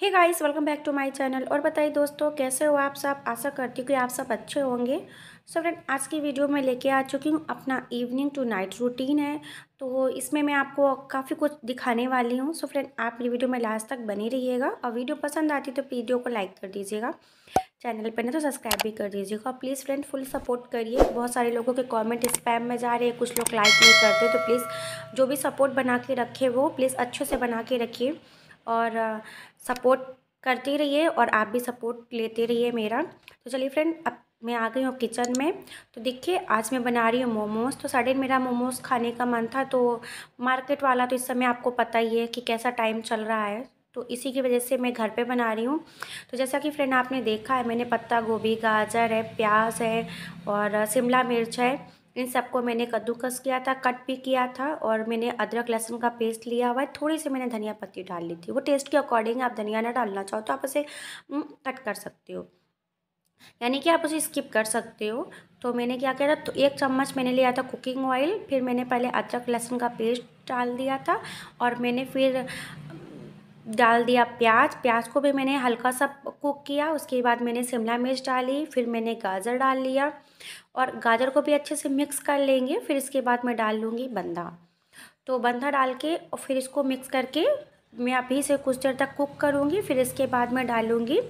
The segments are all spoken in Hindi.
hey guys welcome back to my channel और बताइए दोस्तों कैसे हो आप सब आशा करती हूँ कि आप सब अच्छे होंगे सो so फ्रेंड आज की वीडियो में लेके आ चुकी हूँ अपना इवनिंग टू नाइट रूटीन है तो इसमें मैं आपको काफ़ी कुछ दिखाने वाली हूँ सो so फ्रेंड आप ये वीडियो में लास्ट तक बनी रहिएगा और वीडियो पसंद आती तो वीडियो को लाइक कर दीजिएगा चैनल पर नहीं तो सब्सक्राइब भी कर दीजिएगा और प्लीज़ फ्रेंड फुल सपोर्ट करिए बहुत सारे लोगों के कमेंट स्पैम में जा रहे हैं कुछ लोग लाइक नहीं करते तो प्लीज़ जो भी सपोर्ट बना के रखे वो प्लीज़ अच्छे से बना के रखिए और सपोर्ट करते रहिए और आप भी सपोर्ट लेते रहिए मेरा तो चलिए फ्रेंड अब मैं आ गई हूँ किचन में तो देखिए आज मैं बना रही हूँ मोमोज़ तो साढ़े मेरा मोमोज़ खाने का मन था तो मार्केट वाला तो इस समय आपको पता ही है कि कैसा टाइम चल रहा है तो इसी की वजह से मैं घर पे बना रही हूँ तो जैसा कि फ्रेंड आपने देखा है मैंने पत्ता गोभी गाजर है प्याज है और शिमला मिर्च है इन सबको मैंने कद्दूकस किया था कट भी किया था और मैंने अदरक लहसुन का पेस्ट लिया हुआ है थोड़ी सी मैंने धनिया पत्ती डाल ली थी वो टेस्ट के अकॉर्डिंग आप धनिया ना डालना चाहो तो आप उसे कट कर सकते हो यानी कि आप उसे स्किप कर सकते हो तो मैंने क्या किया था तो एक चम्मच मैंने लिया था कुकिंग ऑयल फिर मैंने पहले अदरक लहसुन का पेस्ट डाल दिया था और मैंने फिर डाल दिया प्याज प्याज को भी मैंने हल्का सा कुक किया उसके बाद मैंने शिमला मिर्च डाली फिर मैंने गाजर डाल लिया और गाजर को भी अच्छे से मिक्स कर लेंगे फिर इसके बाद मैं डाल लूँगी बंदा तो बंदा डाल के और फिर इसको मिक्स करके मैं अभी से कुछ देर तक कुक करूँगी फिर इसके बाद मैं डालूँगी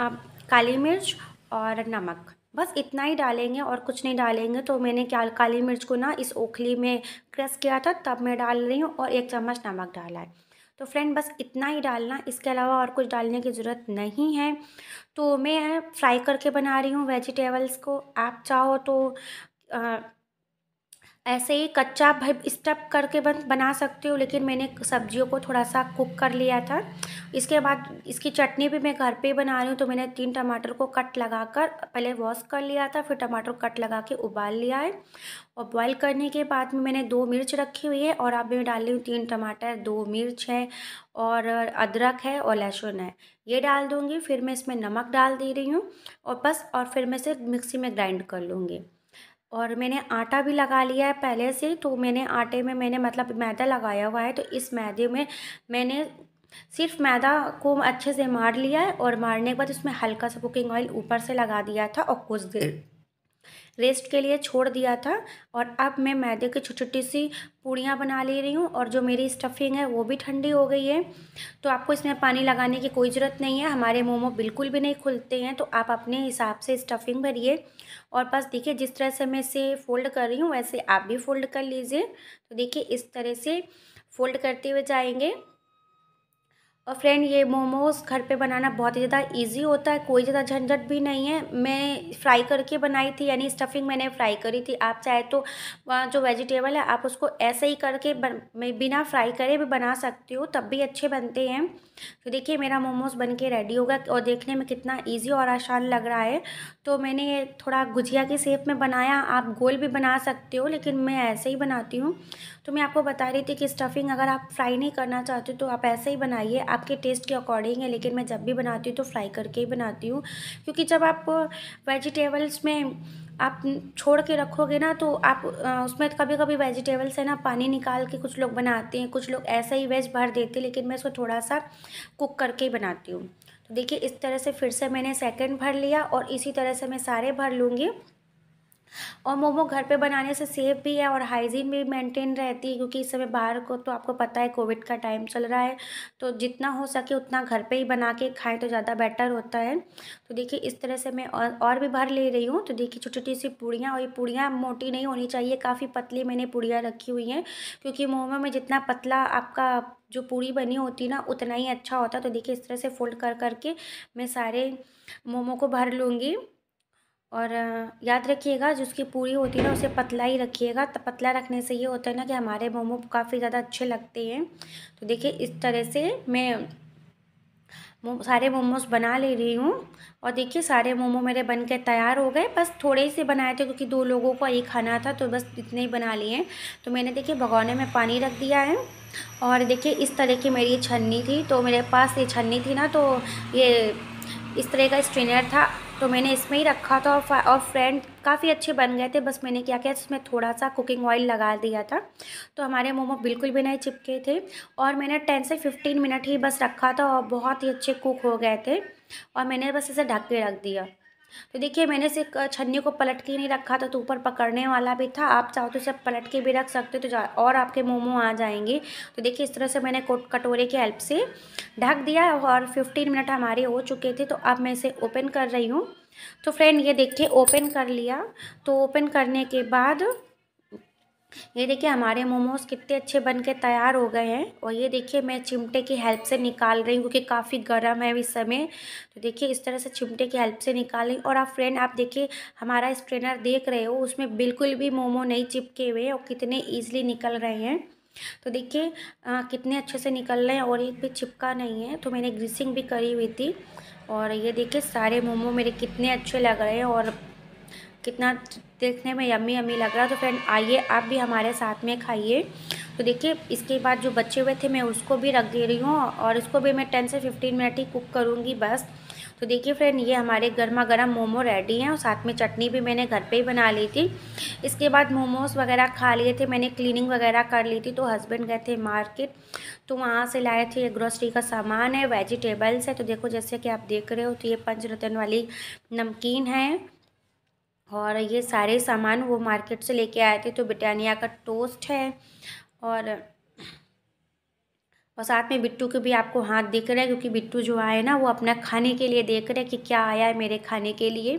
काली मिर्च और नमक बस इतना ही डालेंगे और कुछ नहीं डालेंगे तो मैंने क्या काली मिर्च को ना इस ओखली में क्रश किया था तब मैं डाल रही हूँ और एक चम्मच नमक डाला है तो फ्रेंड बस इतना ही डालना इसके अलावा और कुछ डालने की ज़रूरत नहीं है तो मैं फ्राई करके बना रही हूँ वेजिटेबल्स को आप चाहो तो ऐसे ही कच्चा स्टप करके बन बना सकते हो लेकिन मैंने सब्जियों को थोड़ा सा कुक कर लिया था इसके बाद इसकी चटनी भी मैं घर पे बना रही हूँ तो मैंने तीन टमाटर को कट लगा कर पहले वॉश कर लिया था फिर टमाटर कट लगा के उबाल लिया है और बॉईल करने के बाद में मैंने दो मिर्च रखी हुई है और अब मैं डाल रही हूँ तीन टमाटर दो मिर्च है और अदरक है और लहसुन है ये डाल दूँगी फिर मैं इसमें नमक डाल दे रही हूँ और बस और फिर मैं इसे मिक्सी में ग्राइंड कर लूँगी और मैंने आटा भी लगा लिया है पहले से तो मैंने आटे में मैंने मतलब मैदा लगाया हुआ है तो इस मैदे में मैंने सिर्फ मैदा को अच्छे से मार लिया है और मारने के बाद उसमें हल्का सा कुकिंग ऑयल ऊपर से लगा दिया था और कुछ देर रेस्ट के लिए छोड़ दिया था और अब मैं मैदे की छोटी छोटी सी पूड़ियाँ बना ले रही हूँ और जो मेरी स्टफिंग है वो भी ठंडी हो गई है तो आपको इसमें पानी लगाने की कोई ज़रूरत नहीं है हमारे मोमो बिल्कुल भी नहीं खुलते हैं तो आप अपने हिसाब से स्टफिंग भरिए और बस देखिए जिस तरह से मैं इसे फ़ोल्ड कर रही हूँ वैसे आप भी फ़ोल्ड कर लीजिए तो देखिए इस तरह से फ़ोल्ड करते हुए जाएंगे और फ्रेंड ये मोमोज़ घर पे बनाना बहुत ही ज़्यादा इजी होता है कोई ज़्यादा झंझट भी नहीं है मैं फ्राई करके बनाई थी यानी स्टफिंग मैंने फ्राई करी थी आप चाहे तो जो वेजिटेबल है आप उसको ऐसे ही करके बन बिना फ्राई करे भी बना सकती हूँ तब भी अच्छे बनते हैं तो देखिए मेरा मोमोज़ बन के रेडी होगा और देखने में कितना ईजी और आसान लग रहा है तो मैंने ये थोड़ा गुजिया के सेप में बनाया आप गोल भी बना सकते हो लेकिन मैं ऐसे ही बनाती हूँ तो मैं आपको बता रही थी कि स्टफिंग अगर आप फ्राई नहीं करना चाहते तो आप ऐसे ही बनाइए आपके टेस्ट के अकॉर्डिंग है लेकिन मैं जब भी बनाती हूँ तो फ्राई करके ही बनाती हूँ क्योंकि जब आप वेजिटेबल्स में आप छोड़ के रखोगे ना तो आप उसमें कभी कभी वेजिटेबल्स है ना पानी निकाल के कुछ लोग बनाते हैं कुछ लोग ऐसा ही वेज भर देते हैं लेकिन मैं उसको थोड़ा सा कुक करके ही बनाती हूँ तो देखिए इस तरह से फिर से मैंने सेकंड भर लिया और इसी तरह से मैं सारे भर लूँगी और मोमो घर पे बनाने से सेफ भी है और हाइजीन भी मेंटेन रहती है क्योंकि इस समय बाहर को तो आपको पता है कोविड का टाइम चल रहा है तो जितना हो सके उतना घर पे ही बना के खाएं तो ज़्यादा बेटर होता है तो देखिए इस तरह से मैं और, और भी भर ले रही हूँ तो देखिए छोटी छोटी सी पूड़ियाँ और ये पूड़ियाँ मोटी नहीं होनी चाहिए काफ़ी पतली मैंने पूड़ियाँ रखी हुई हैं क्योंकि मोमो में जितना पतला आपका जो पूरी बनी होती ना उतना ही अच्छा होता तो देखिए इस तरह से फोल्ड कर करके मैं सारे मोमो को भर लूँगी और याद रखिएगा जिसकी पूरी होती है ना उसे पतला ही रखिएगा तो पतला रखने से ये होता है ना कि हमारे मोमो काफ़ी ज़्यादा अच्छे लगते हैं तो देखिए इस तरह से मैं सारे मोमोज बना ले रही हूँ और देखिए सारे मोमो मेरे बन के तैयार हो गए बस थोड़े से बनाए थे क्योंकि दो लोगों को यही खाना था तो बस इतने ही बना लिए तो मैंने देखिए भगौने में पानी रख दिया है और देखिए इस तरह की मेरी छन्नी थी तो मेरे पास ये छन्नी थी ना तो ये इस तरह का स्ट्रेनर था तो मैंने इसमें ही रखा था और फ्रेंड काफ़ी अच्छे बन गए थे बस मैंने क्या किया इसमें थोड़ा सा कुकिंग ऑयल लगा दिया था तो हमारे मोमो बिल्कुल भी नहीं चिपके थे और मैंने टेन से फिफ्टीन मिनट ही बस रखा था और बहुत ही अच्छे कुक हो गए थे और मैंने बस इसे ढक के रख दिया तो देखिए मैंने इसे छन्नी को पलट के नहीं रखा था तो ऊपर पकड़ने वाला भी था आप चाहो तो इसे पलट के भी रख सकते हो तो और आपके मोमो आ जाएंगे तो देखिए इस तरह से मैंने कटोरे की हेल्प से ढक दिया और फिफ्टीन मिनट हमारे हो चुके थे तो अब मैं इसे ओपन कर रही हूँ तो फ्रेंड ये देखिए ओपन कर लिया तो ओपन करने के बाद ये देखिए हमारे मोमोज़ कितने अच्छे बन के तैयार हो गए हैं और ये देखिए मैं चिमटे की हेल्प से निकाल रही हूँ क्योंकि काफ़ी गर्म है इस समय तो देखिए इस तरह से चिमटे की हेल्प से निकाल रही और आप फ्रेंड आप देखिए हमारा स्ट्रेनर देख रहे हो उसमें बिल्कुल भी मोमो नहीं चिपके हुए और कितने ईजिली निकल रहे हैं तो देखिए कितने अच्छे से निकल रहे हैं और एक भी चिपका नहीं है तो मैंने ग्रीसिंग भी करी हुई थी और ये देखिए सारे मोमो मेरे कितने अच्छे लग रहे हैं और कितना देखने में यम्मी यम्मी लग रहा तो फ्रेंड आइए आप भी हमारे साथ में खाइए तो देखिए इसके बाद जो बचे हुए थे मैं उसको भी रख दे रही हूँ और इसको भी मैं टेन से फिफ्टीन मिनट ही कुक करूँगी बस तो देखिए फ्रेंड ये हमारे गर्मा गर्म मोमो रेडी हैं और साथ में चटनी भी मैंने घर पे ही बना ली थी इसके बाद मोमोज़ वगैरह खा लिए थे मैंने क्लीनिंग वगैरह कर ली थी तो हस्बैंड गए थे मार्केट तो वहाँ से लाए थे ये ग्रोसरी का सामान है वेजिटेबल्स है तो देखो जैसे कि आप देख रहे हो तो ये पंचरतन वाली नमकीन है और ये सारे सामान वो मार्केट से लेके आए थे तो ब्रिटानिया का टोस्ट है और और साथ में बिट्टू के भी आपको हाथ दिख रहे हैं क्योंकि बिट्टू जो आए ना वो अपना खाने के लिए देख रहे हैं कि क्या आया है मेरे खाने के लिए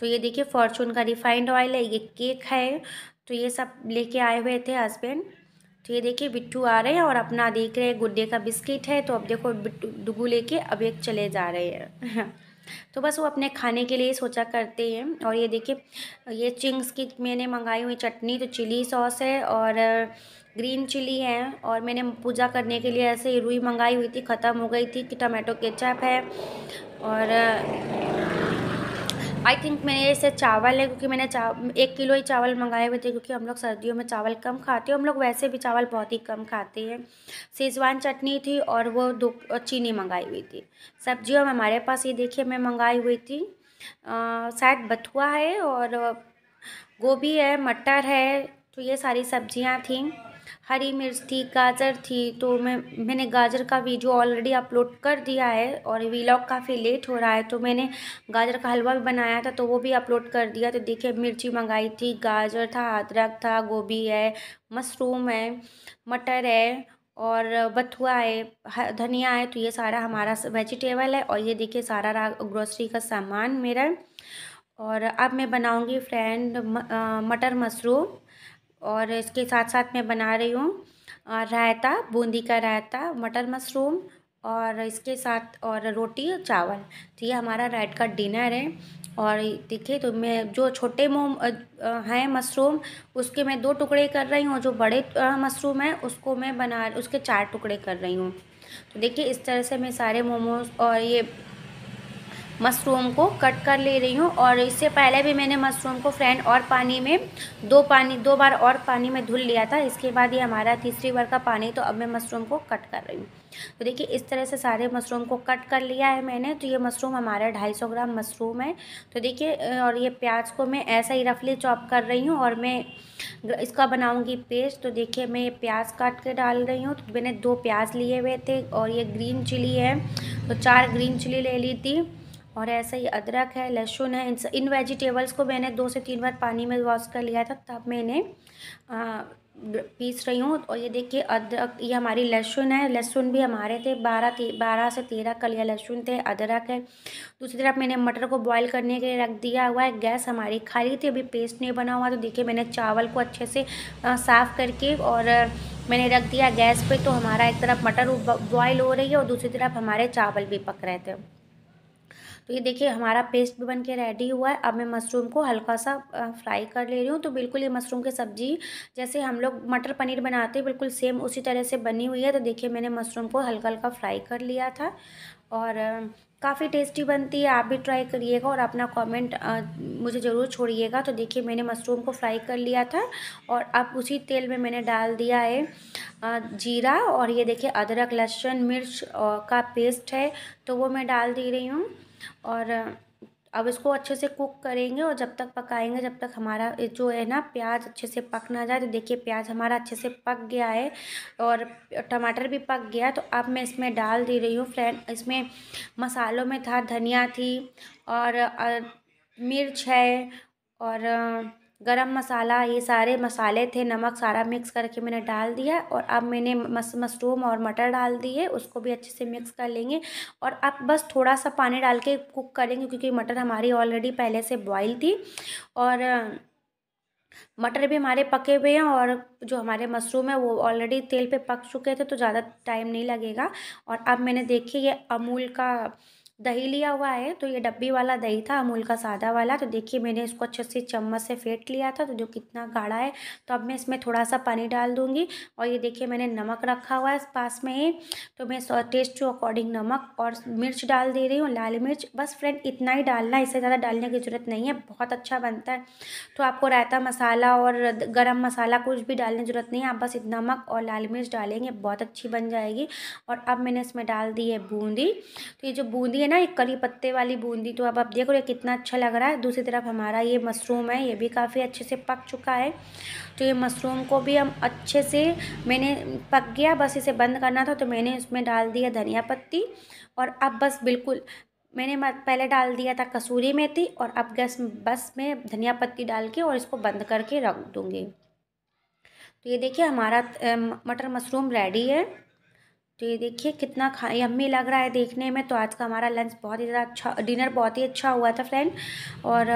तो ये देखिए फॉर्चून का रिफाइंड ऑयल है ये केक है तो ये सब लेके आए हुए थे हस्बैंड तो ये देखिए बिट्टू आ रहे हैं और अपना देख रहे हैं गुड्डे का बिस्किट है तो अब देखो बिट्टू डुगू लेके अब एक चले जा रहे हैं तो बस वो अपने खाने के लिए ही सोचा करते हैं और ये देखिए ये चिंग्स की मैंने मंगाई हुई चटनी तो चिली सॉस है और ग्रीन चिली है और मैंने पूजा करने के लिए ऐसे रुई मंगाई हुई थी ख़त्म हो गई थी कि टमाटो केचप है और आई थिंक मैंने से चावल है क्योंकि मैंने चावल एक किलो ही चावल मंगाए हुए थे क्योंकि हम लोग सर्दियों में चावल कम खाते हैं हम लोग वैसे भी चावल बहुत ही कम खाते हैं सेजवान चटनी थी और वो दो चीनी मंगाई हुई थी सब्जियों में हमारे पास ये देखिए मैं मंगाई हुई थी शायद बथुआ है और गोभी है मटर है तो ये सारी सब्जियाँ थी हरी मिर्च थी गाजर थी तो मैं मैंने गाजर का वीडियो ऑलरेडी अपलोड कर दिया है और वीलॉग काफ़ी लेट हो रहा है तो मैंने गाजर का हलवा भी बनाया था तो वो भी अपलोड कर दिया तो देखिए मिर्ची मंगाई थी गाजर था अदरक था गोभी है मशरूम है मटर है और बथुआ है धनिया है तो ये सारा हमारा वेजिटेबल है और ये देखिए सारा ग्रोसरी का सामान मेरा और अब मैं बनाऊंगी फ्रेंड मटर मशरूम और इसके साथ साथ मैं बना रही हूँ रायता बूंदी का रायता मटर मशरूम और इसके साथ और रोटी और चावल तो ये हमारा रेड का डिनर है और देखिए तो मैं जो छोटे मोम हैं मशरूम उसके मैं दो टुकड़े कर रही हूँ जो बड़े मशरूम है उसको मैं बना उसके चार टुकड़े कर रही हूँ तो देखिए इस तरह से मैं सारे मोमोज और ये मशरूम को कट कर ले रही हूँ और इससे पहले भी मैंने मशरूम को फ्रेंड और पानी में दो पानी दो बार और पानी में धुल लिया था इसके बाद ये हमारा तीसरी बार का पानी तो अब मैं मशरूम को कट कर रही हूँ तो देखिए इस तरह से सारे मशरूम को कट कर लिया है मैंने तो ये मशरूम हमारा ढाई सौ ग्राम मशरूम है तो देखिए और ये प्याज को मैं ऐसा ही रफली चॉप कर रही हूँ और मैं इसका बनाऊँगी पेस्ट तो देखिए मैं ये प्याज काट के डाल रही हूँ तो मैंने दो प्याज लिए हुए थे और ये ग्रीन चिली है तो चार ग्रीन चिली ले ली थी और ऐसा ही अदरक है लहसुन है इन इन वेजिटेबल्स को मैंने दो से तीन बार पानी में वॉश कर लिया था तब मैंने पीस रही हूँ और ये देखिए अदरक ये हमारी लहसुन है लहसुन भी हमारे थे बारह बारह से तेरह कलिया लहसुन थे अदरक है दूसरी तरफ मैंने मटर को बॉईल करने के लिए रख दिया हुआ है गैस हमारी खाली थी अभी पेस्ट नहीं बना हुआ तो देखिए मैंने चावल को अच्छे से साफ़ करके और मैंने रख दिया गैस पे तो हमारा एक तरफ मटर बॉयल हो रही है और दूसरी तरफ हमारे चावल भी पक रहे थे तो ये देखिए हमारा पेस्ट भी बन के रेडी हुआ है अब मैं मशरूम को हल्का सा फ्राई कर ले रही हूँ तो बिल्कुल ये मशरूम की सब्ज़ी जैसे हम लोग मटर पनीर बनाते हैं बिल्कुल सेम उसी तरह से बनी हुई है तो देखिए मैंने मशरूम को हल्का हल्का फ्राई कर लिया था और काफ़ी टेस्टी बनती है आप भी ट्राई करिएगा और अपना कमेंट मुझे ज़रूर छोड़िएगा तो देखिए मैंने मशरूम को फ्राई कर लिया था और अब उसी तेल में मैंने डाल दिया है जीरा और ये देखिए अदरक लहसुन मिर्च का पेस्ट है तो वो मैं डाल दे रही हूँ और अब इसको अच्छे से कुक करेंगे और जब तक पकाएंगे जब तक हमारा जो है ना प्याज अच्छे से पक ना जाए तो देखिए प्याज हमारा अच्छे से पक गया है और टमाटर भी पक गया तो अब मैं इसमें डाल दे रही हूँ फ्रेंड इसमें मसालों में था धनिया थी और मिर्च है और गरम मसाला ये सारे मसाले थे नमक सारा मिक्स करके मैंने डाल दिया और अब मैंने मस मशरूम और मटर डाल दिए उसको भी अच्छे से मिक्स कर लेंगे और अब बस थोड़ा सा पानी डाल के कुक करेंगे क्योंकि मटर हमारी ऑलरेडी पहले से बॉयल थी और मटर भी हमारे पके हुए हैं और जो हमारे मशरूम है वो ऑलरेडी तेल पे पक चुके थे तो ज़्यादा टाइम नहीं लगेगा और अब मैंने देखिए ये अमूल का दही लिया हुआ है तो ये डब्बी वाला दही था अमूल का सादा वाला तो देखिए मैंने इसको अच्छे से चम्मच से फेंट लिया था तो जो कितना गाढ़ा है तो अब मैं इसमें थोड़ा सा पानी डाल दूँगी और ये देखिए मैंने नमक रखा हुआ है इस पास में ही तो मैं टेस्ट टू अकॉर्डिंग नमक और मिर्च डाल दे रही हूँ लाल मिर्च बस फ्रेंड इतना ही डालना है इससे ज़्यादा डालने की ज़रूरत नहीं है बहुत अच्छा बनता है तो आपको रायता मसाला और गर्म मसाला कुछ भी डालने की ज़रूरत नहीं है आप बस नमक और लाल मिर्च डालेंगे बहुत अच्छी बन जाएगी और अब मैंने इसमें डाल दी है बूंदी तो ये जो बूंदी है ना एक करी पत्ते वाली बूंदी तो अब आप देखो ये कितना अच्छा लग रहा है दूसरी तरफ हमारा ये मशरूम है ये भी काफ़ी अच्छे से पक चुका है तो ये मशरूम को भी हम अच्छे से मैंने पक गया बस इसे बंद करना था तो मैंने इसमें डाल दिया धनिया पत्ती और अब बस बिल्कुल मैंने पहले डाल दिया था कसूरी मेथी और अब गैस बस में धनिया पत्ती डाल के और इसको बंद करके रख दूँगी तो ये देखिए हमारा मटर मशरूम रेडी है तो ये देखिए कितना खा यम्मी लग रहा है देखने में तो आज का हमारा लंच बहुत ही ज़्यादा अच्छा डिनर बहुत ही अच्छा हुआ था फ्रेंड और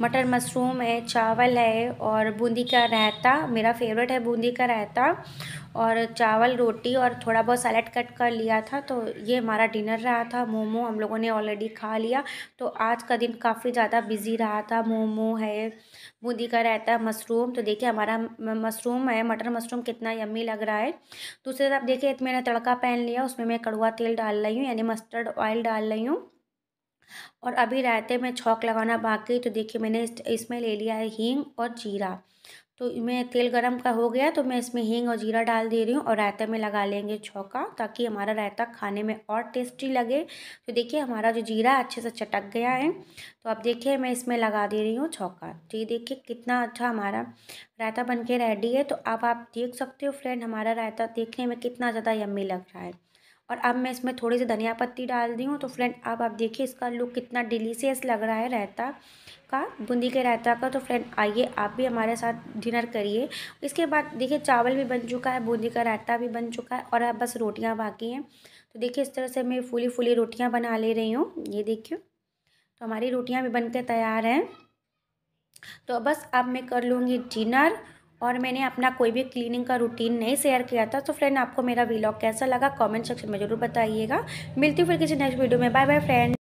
मटर मशरूम है चावल है और बूंदी का रायता मेरा फेवरेट है बूंदी का रायता और चावल रोटी और थोड़ा बहुत सैलड कट कर लिया था तो ये हमारा डिनर रहा था मोमो हम लोगों ने ऑलरेडी खा लिया तो आज का दिन काफ़ी ज़्यादा बिजी रहा था मोमो है बूंदी का रहता है मशरूम तो देखिए हमारा मशरूम है मटर मशरूम कितना यम्मी लग रहा है दूसरी तरफ देखिए मैंने तड़का पहन लिया उसमें मैं कड़ुआ तेल डाल रही हूँ यानी मस्टर्ड ऑयल डाल रही हूँ और अभी रायते में छौक लगाना बाकी तो देखिए मैंने इसमें ले लिया है हींग और जीरा तो मैं तेल गरम का हो गया तो मैं इसमें हींग और जीरा डाल दे रही हूँ और रायते में लगा लेंगे छौका ताकि हमारा रायता खाने में और टेस्टी लगे तो देखिए हमारा जो जीरा अच्छे से चटक गया है तो अब देखिए मैं इसमें लगा दे रही हूँ छौका तो ये देखिए कितना अच्छा हमारा रायता बन के रेडी है तो अब आप देख सकते हो फ्रेंड हमारा रायता देखने में कितना ज़्यादा यम्मी लग रहा है और अब मैं इसमें थोड़ी सी धनिया पत्ती डाल दी हूँ तो फ्रेंड अब आप देखिए इसका लुक कितना डिलीशियस लग रहा है रायता का बूंदी के रायता का तो फ्रेंड आइए आप भी हमारे साथ डिनर करिए इसके बाद देखिए चावल भी बन चुका है बूंदी का रायता भी बन चुका है और अब बस रोटियाँ बाकी हैं तो देखिए इस तरह से मैं फूली फूली रोटियाँ बना ले रही हूँ ये देखिए तो हमारी रोटियाँ भी बनकर तैयार हैं तो बस अब मैं कर लूँगी डिनर और मैंने अपना कोई भी क्लीनिंग का रूटीन नहीं शेयर किया था तो फ्रेंड आपको मेरा वीलॉग कैसा लगा कमेंट सेक्शन में ज़रूर बताइएगा मिलती हूँ फिर किसी नेक्स्ट वीडियो में बाय बाय फ्रेंड